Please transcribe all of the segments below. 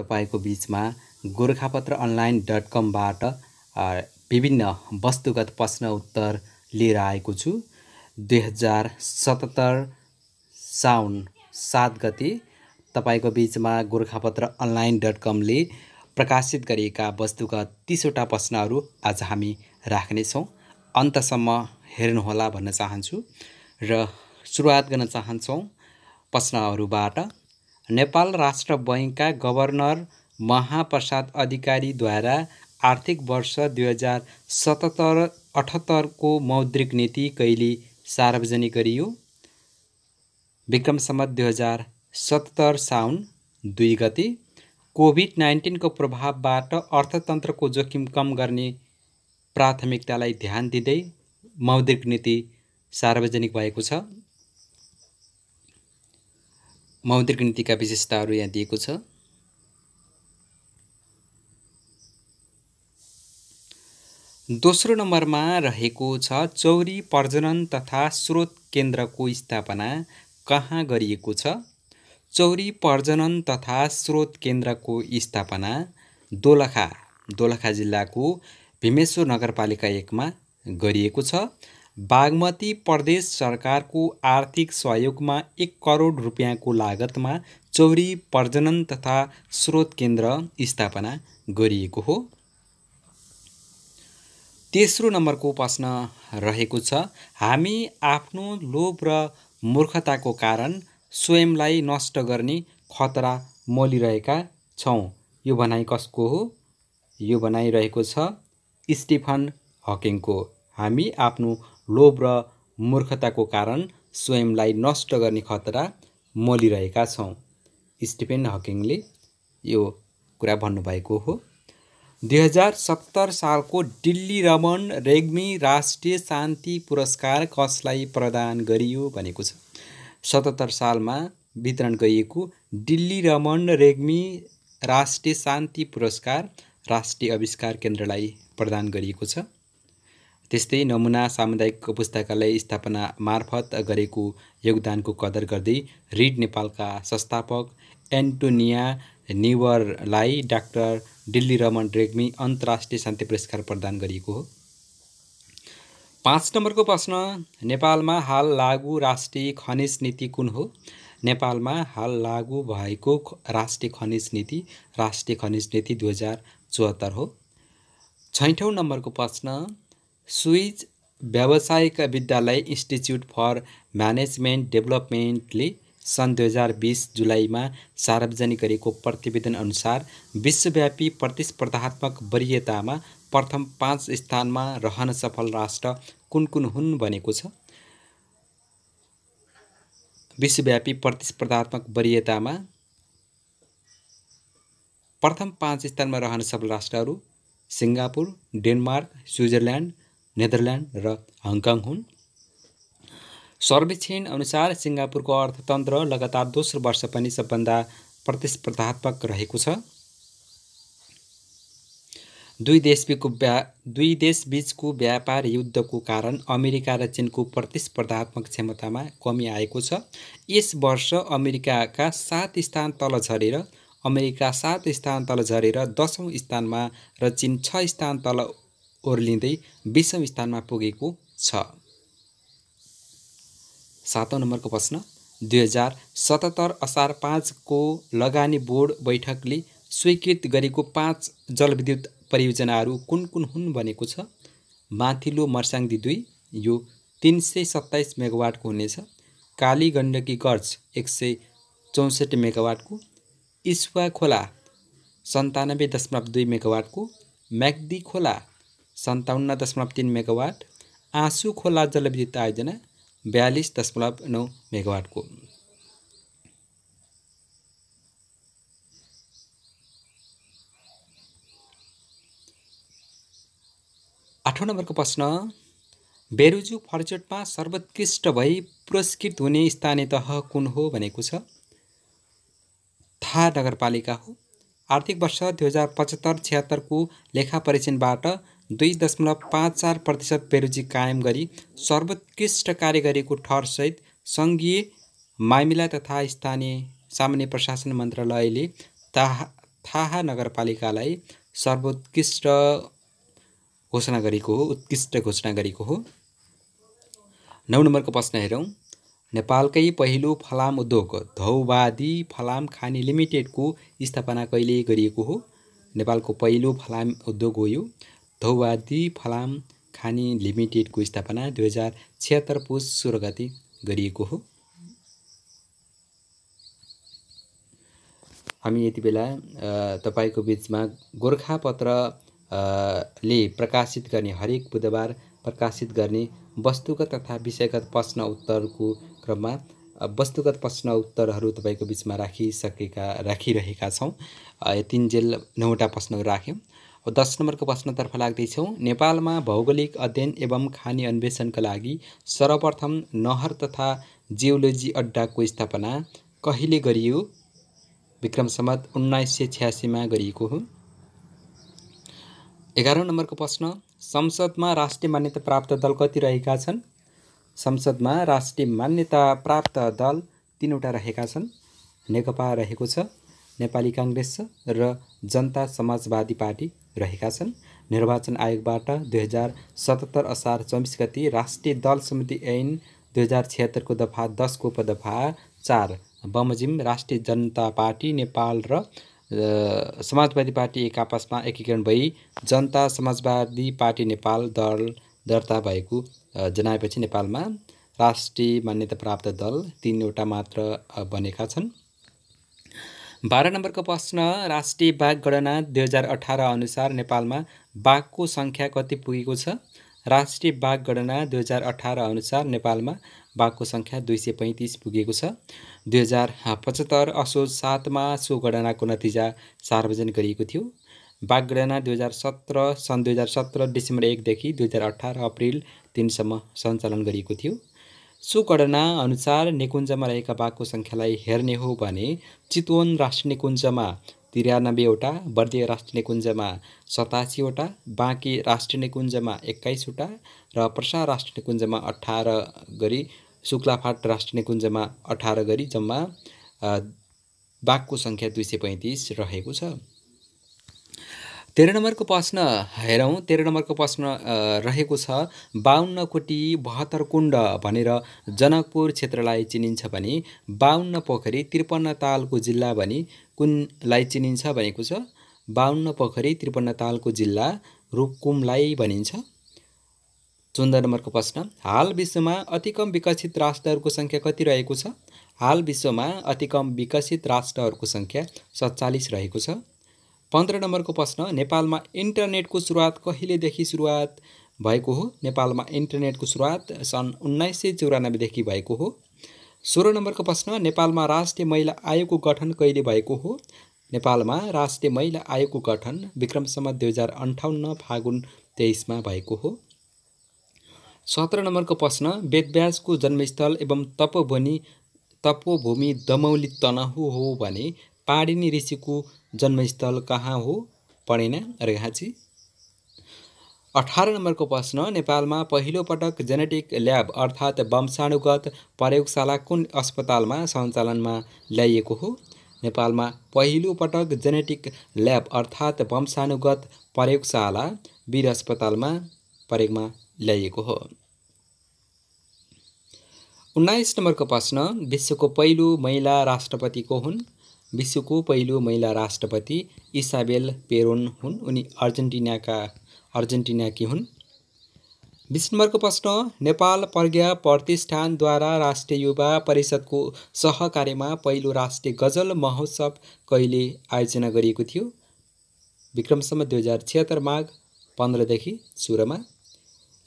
तपाईँको बिचमा Gorkhapatra online dot कमबाट विभिन्न वस्तुगत प्रश्न उत्तर लिएर आएको छु दुई हजार सतहत्तर साउन सात गते तपाईँको बिचमा गोर्खापत्र अनलाइन डट कमले प्रकाशित गरिएका वस्तुगत तिसवटा प्रश्नहरू आज हामी राख्नेछौँ अन्तसम्म हेर्नुहोला भन्न चाहन्छु र सुरुवात गर्न चाहन्छौँ प्रश्नहरूबाट नेपाल राष्ट्र बैङ्कका गभर्नर महाप्रसाद अधिकारीद्वारा आर्थिक वर्ष दुई हजार सतहत्तर अठहत्तरको मौद्रिक नीति कहिले सार्वजनिक गरियो विक्रम सम्मत दुई हजार सतहत्तर साउन दुई गते कोभिड नाइन्टिनको प्रभावबाट अर्थतन्त्रको जोखिम कम गर्ने प्राथमिकतालाई ध्यान दिँदै मौद्रिक नीति सार्वजनिक भएको छ मौद्रिक नीतिका विशेषताहरू यहाँ दिएको छ दोस्रो नम्बरमा रहेको छ चौरी प्रजनन तथा स्रोत केन्द्रको स्थापना कहाँ गरिएको छ चौरी प्रजनन तथा स्रोत केन्द्रको स्थापना दोलखा दोलखा जिल्लाको भीमेश्वर नगरपालिका एकमा गरिएको छ बागमती प्रदेश सरकारको आर्थिक सहयोगमा एक करोड रुपियाँको लागतमा चौरी प्रजनन तथा स्रोत केन्द्र स्थापना गरिएको हो तेस्रो नम्बरको प्रश्न रहेको छ हामी आफ्नो लोभ र मूर्खताको कारण स्वयंलाई नष्ट गर्ने खतरा मलिरहेका छौँ यो भनाइ कसको हो यो भनाइरहेको छ स्टिफन हकिङको हामी आफ्नो लोभ र मूर्खताको कारण स्वयंलाई नष्ट गर्ने खतरा मलिरहेका छौँ स्टिफेन हकिङले यो कुरा भन्नुभएको हो दुई हजार सत्तर सालको दिल्ली रमन रेग्मी राष्ट्रिय शान्ति पुरस्कार कसलाई प्रदान गरियो भनेको छ सतहत्तर सालमा वितरण गरिएको दिल्ली रमन रेग्मी राष्ट्रिय शान्ति पुरस्कार राष्ट्रिय आविष्कार केन्द्रलाई प्रदान गरिएको छ त्यस्तै नमुना सामुदायिक पुस्तकालय स्थापना मार्फत गरेको योगदानको कदर गर्दै रिड नेपालका संस्थापक एन्टोनिया निवरलाई डाक्टर दिल्ली रमन रेग्मी अन्तर्राष्ट्रिय शान्ति पुरस्कार प्रदान गरिएको हो पाँच नम्बरको प्रश्न नेपालमा हाल लागु राष्ट्रिय खनिज नीति कुन हो नेपालमा हाल लागु भएको राष्ट्रिय खनिज नीति राष्ट्रिय खनिज नीति दुई हजार चौहत्तर हो छैठौँ नम्बरको प्रश्न स्विज व्यावसायिक विद्यालय इन्स्टिच्युट फर म्यानेजमेन्ट डेभलपमेन्टले सन् दुई हजार बिस जुलाईमा सार्वजनिक गरेको प्रतिवेदन अनुसार विश्वव्यापी प्रतिस्पर्धात्मक वरियतामा प्रथम पाँच स्थानमा रहन सफल राष्ट्र कुन कुन हुन् भनेको छ विश्वव्यापी प्रतिस्पर्धात्मक वरियतामा प्रथम पाँच स्थानमा रहन सफल राष्ट्रहरू सिङ्गापुर डेनमार्क स्विजरल्यान्ड नेदरल्यान्ड र हङकङ हुन् सर्वेक्षण अनुसार सिङ्गापुरको अर्थतन्त्र लगातार दोस्रो वर्ष पनि सबभन्दा प्रतिस्पर्धात्मक रहेको छ दुई देशबीचको व्या दुई देशबीचको व्यापार युद्धको कारण अमेरिका र चिनको प्रतिस्पर्धात्मक क्षमतामा कमी आएको छ यस वर्ष अमेरिकाका सात स्थान तल झरेर अमेरिका सात स्थान तल झरेर दसौँ स्थानमा र चिन छ स्थान तल ओर्लिँदै बिसौँ स्थानमा पुगेको छ सातौँ नम्बरको प्रश्न दुई हजार सतहत्तर असार पाँचको लगानी बोर्ड बैठकले स्वीकृत गरेको पाँच जलविद्युत परियोजनाहरू कुन कुन हुन् भनेको छ माथिल्लो मर्साङ्दी दुई यो तिन सय सत्ताइस मेगावाटको हुनेछ काली गण्डकी गर्ज एक सय चौसठी मेगावाटको इस्वा खोला सन्तानब्बे दशमलव दुई मेगावाटको म्याग्दी खोला सन्ताउन्न दशमलव तिन मेगावाट आँसु खोला जलविद्युत आयोजना बयालिस दशमलव नौ मेगावाटको आठौँ नम्बरको प्रश्न बेरुजु फर्चोटमा सर्वोत्कृष्ट भई पुरस्कृत हुने स्थानीय तह कुन हो भनेको छ थाहा नगरपालिका हो आर्थिक वर्ष दुई हजार पचहत्तर छिहत्तरको लेखा परीक्षणबाट दुई दशमलव पाँच चार प्रतिशत बेरोजी कायम गरी सर्वोत्कृष्ट कार्य गरेको ठहरसहित सङ्घीय मामिला तथा स्थानीय सामान्य प्रशासन मन्त्रालयले थाहा थाहा नगरपालिकालाई सर्वोत्कृष्ट घोषणा गरेको हो उत्कृष्ट घोषणा गरेको हो नौ नम्बरको प्रश्न हेरौँ नेपालकै पहिलो फलाम उद्योग धौवादी फलाम खानी लिमिटेडको स्थापना कहिले गरिएको हो नेपालको पहिलो फलाम उद्योग हो यो धौवादी फलाम खानी लिमिटेडको स्थापना दुई हजार छिहत्तर पुस सोह्र गति गरिएको हो हामी यति बेला तपाईँको बिचमा गोर्खापत्र ले प्रकाशित गर्ने हरेक बुधबार प्रकाशित गर्ने वस्तुगत तथा विषयगत प्रश्न उत्तरको क्रममा वस्तुगत प्रश्न उत्तरहरू तपाईँको बिचमा राखिसकेका राखिरहेका छौँ तिन जेल नौवटा प्रश्नहरू राख्यौँ दस नम्बरको प्रश्नतर्फ लाग्दैछौँ नेपालमा भौगोलिक अध्ययन एवं खानी अन्वेषणका लागि सर्वप्रथम नहर तथा जियोलोजी अड्डाको स्थापना कहिले गरियो विक्रम सम्मत उन्नाइस सय छ्यासीमा गरिएको हो एघारौँ नम्बरको प्रश्न संसदमा राष्ट्रिय मान्यता प्राप्त दल कति रहेका छन् संसदमा राष्ट्रिय मान्यता प्राप्त दल तिनवटा रहेका छन् नेकपा रहेको छ नेपाली काङ्ग्रेस छ र जनता समाजवादी पार्टी रहेका छन् निर्वाचन आयोगबाट दुई हजार सतहत्तर असार चौबिस गति राष्ट्रिय दल समिति ऐन दुई हजार छिहत्तरको दफा दसको उपदफा चार बमोजिम राष्ट्रिय जनता पार्टी नेपाल र समाजवादी पार्टी एक आपसमा एकीकरण भई जनता समाजवादी पार्टी नेपाल दल दर्ता भएको जनाएपछि नेपालमा राष्ट्रिय मान्यता प्राप्त दल तिनवटा मात्र बनेका छन् बाह्र नम्बरको प्रश्न राष्ट्रिय बाघ गणना दुई हजार अठार अनुसार नेपालमा बाघको सङ्ख्या कति पुगेको छ राष्ट्रिय बाघ गणना दुई हजार अठार अनुसार नेपालमा बाघको सङ्ख्या दुई सय पैँतिस पुगेको छ दुई हजार पचहत्तर असोज सातमा सो गणनाको नतिजा सार्वजनिक गरिएको थियो बागडना दुई हजार सत्र सन् दुई हजार सत्र डिसेम्बर एकदेखि दुई हजार अठार अप्रिल तिनसम्म सञ्चालन गरिएको थियो सुगणना अनुसार निकुञ्जमा रहेका बाघको सङ्ख्यालाई हेर्ने हो भने चितवन राष्ट्रिय निकुञ्जमा त्रियानब्बेवटा बर्दिया राष्ट्रिय निकुञ्जमा सतासीवटा बाँकी राष्ट्रिय निकुञ्जमा एक्काइसवटा र प्रसा राष्ट्रिय निकुञ्जमा अठार गरी शुक्लाफाट राष्ट्रिय निकुञ्जमा अठार गरी जम्मा बाघको सङ्ख्या दुई सय पैँतिस रहेको छ तेह्र नम्बरको प्रश्न हेरौँ तेह्र नम्बरको प्रश्न रहेको छ बाहुन्न कोटी बहत्तर कुण्ड भनेर जनकपुर क्षेत्रलाई चिनिन्छ भने बाहुन्न पोखरी त्रिपन्न तालको जिल्ला भने कुनलाई चिनिन्छ भनेको छ बाहुन्न पोखरी त्रिपन्न तालको जिल्ला रुकुमलाई भनिन्छ चौध नम्बरको प्रश्न हाल विश्वमा अतिकम विकसित राष्ट्रहरूको सङ्ख्या कति रहेको छ हाल विश्वमा अतिकम विकसित राष्ट्रहरूको सङ्ख्या सत्तालिस रहेको छ पन्ध्र नम्बरको प्रश्न नेपालमा इन्टरनेटको सुरुवात कहिलेदेखि सुरुवात भएको हो नेपालमा इन्टरनेटको सुरुवात सन् उन्नाइस सय चौरानब्बेदेखि भएको हो सोह्र नम्बरको प्रश्न नेपालमा राष्ट्रिय महिला आयोगको गठन कहिले भएको हो नेपालमा राष्ट्रिय महिला आयोगको गठन विक्रमसम्म दुई हजार अन्ठाउन्न फागुन तेइसमा भएको हो सत्र नम्बरको प्रश्न वेदव्यासको जन्मस्थल एवं तपोभूमि तपोभूमि दमौली तनहु हो भने पाणिनी ऋषिको जन्मस्थल कहाँ हो पणेना अर्घाँची अठार नम्बरको प्रश्न नेपालमा पहिलोपटक जेनेटिक ल्याब अर्थात् वंशाणुगत प्रयोगशाला कुन अस्पतालमा सञ्चालनमा ल्याइएको हो नेपालमा पहिलोपटक जेनेटिक ल्याब अर्थात् वंशाणुगत प्रयोगशाला वीर अस्पतालमा प्रयोगमा ल्याइएको हो उन्नाइस नम्बरको प्रश्न विश्वको पहिलो महिला राष्ट्रपतिको हुन् विश्वको पहिलो महिला राष्ट्रपति इसाबेल पेरोन हुन् उनी अर्जेन्टिनाका अर्जेन्टिनाकी हुन् बिस नम्बरको प्रश्न नेपाल प्रज्ञा प्रतिष्ठानद्वारा राष्ट्रिय युवा परिषदको सहकार्यमा पहिलो राष्ट्रिय गजल महोत्सव कहिले आयोजना गरिएको थियो विक्रमसम्म दुई हजार छिहत्तर माघ पन्ध्रदेखि सोह्रमा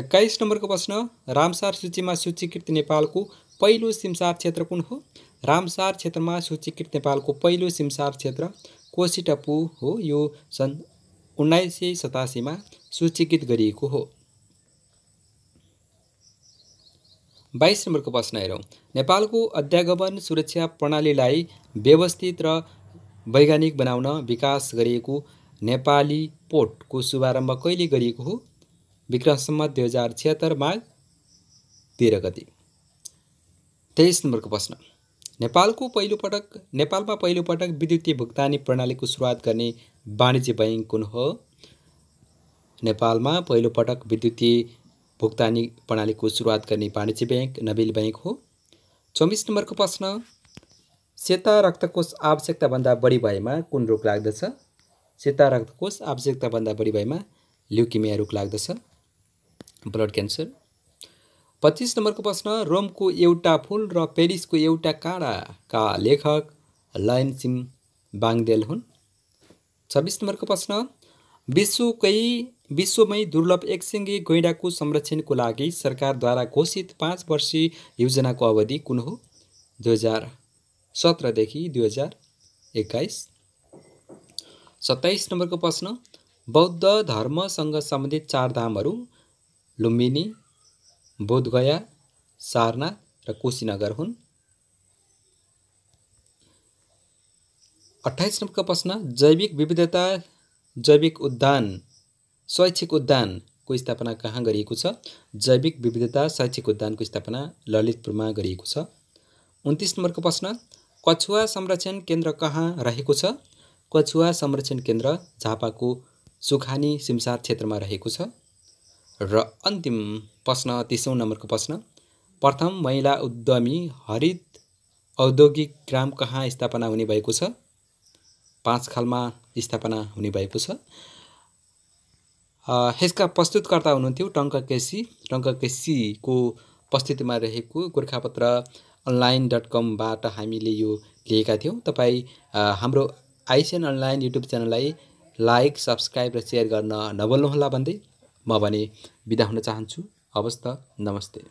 एक्काइस नम्बरको प्रश्न रामसार सूचीमा सूचीकृत नेपालको पहिलो सिमसार क्षेत्र कुन हो रामसार क्षेत्रमा सूचीकृत नेपालको पहिलो सिमसार क्षेत्र कोशी टप्पु हो यो सन् उन्नाइस सय सतासीमा सूचीकृत गरिएको हो बाइस नम्बरको प्रश्न हेरौँ नेपालको अध्यागमन सुरक्षा प्रणालीलाई व्यवस्थित र वैज्ञानिक बनाउन विकास गरिएको नेपाली पोर्टको शुभारम्भ कहिले गरिएको हो विक्रमसम्म दुई हजार छिहत्तर माघ तेह्र गति तेइस नम्बरको प्रश्न नेपालको पहिलोपटक नेपालमा पहिलोपटक विद्युतीय भुक्तानी प्रणालीको सुरुवात गर्ने वाणिज्य बैङ्क कुन हो नेपालमा पहिलोपटक विद्युतीय भुक्तानी प्रणालीको सुरुवात गर्ने वाणिज्य ब्याङ्क नबिल ब्याङ्क हो चौबिस नम्बरको प्रश्न सेता रक्तकोष आवश्यकताभन्दा बढी भएमा कुन रोग लाग्दछ सेता रक्तकोष आवश्यकताभन्दा बढी भएमा ल्युकिमिया रोग लाग्दछ ब्लड क्यान्सर पच्चिस नम्बरको प्रश्न रोमको एउटा फुल र पेरिसको एउटा काँडाका लेखक लयनसिम बाङदेल हुन् छब्बिस नम्बरको प्रश्न विश्वकै विश्वमै दुर्लभ एकसिङ्गे गैँडाको संरक्षणको लागि सरकारद्वारा घोषित पाँच वर्षीय योजनाको अवधि कुन हो दुई हजार सत्रदेखि दुई हजार एक्काइस सत्ताइस नम्बरको प्रश्न बौद्ध धर्मसँग सम्बन्धित चारधामहरू लुम्बिनी बोधगया सारनाथ र कोशीनगर हुन् अठाइस नम्बरको प्रश्न जैविक विविधता जैविक उद्यान शैक्षिक उद्यानको स्थापना कहाँ गरिएको छ जैविक विविधता शैक्षिक उद्यानको स्थापना ललितपुरमा गरिएको छ उन्तिस नम्बरको प्रश्न कछुवा संरक्षण केन्द्र कहाँ रहेको छ कछुवा संरक्षण केन्द्र झापाको सुखानी सिमसार क्षेत्रमा रहेको छ र अन्तिम प्रश्न तिसौँ नम्बरको प्रश्न प्रथम महिला उद्यमी हरित औद्योगिक ग्राम कहाँ स्थापना हुने भएको छ पाँच खालमा स्थापना हुने भएको छ यसका प्रस्तुतकर्ता हुनुहुन्थ्यो टङ्क केसी टङ्क केसीको उपस्थितिमा रहेको गोर्खापत्र अनलाइन डट कमबाट हामीले यो लिएका थियौँ तपाईँ हाम्रो आइसिएन अनलाइन युट्युब च्यानललाई लाइक सब्सक्राइब र सेयर गर्न नबोल्नुहोला भन्दै म भने बिदा हुन चाहन्छु अवस्था नमस्ते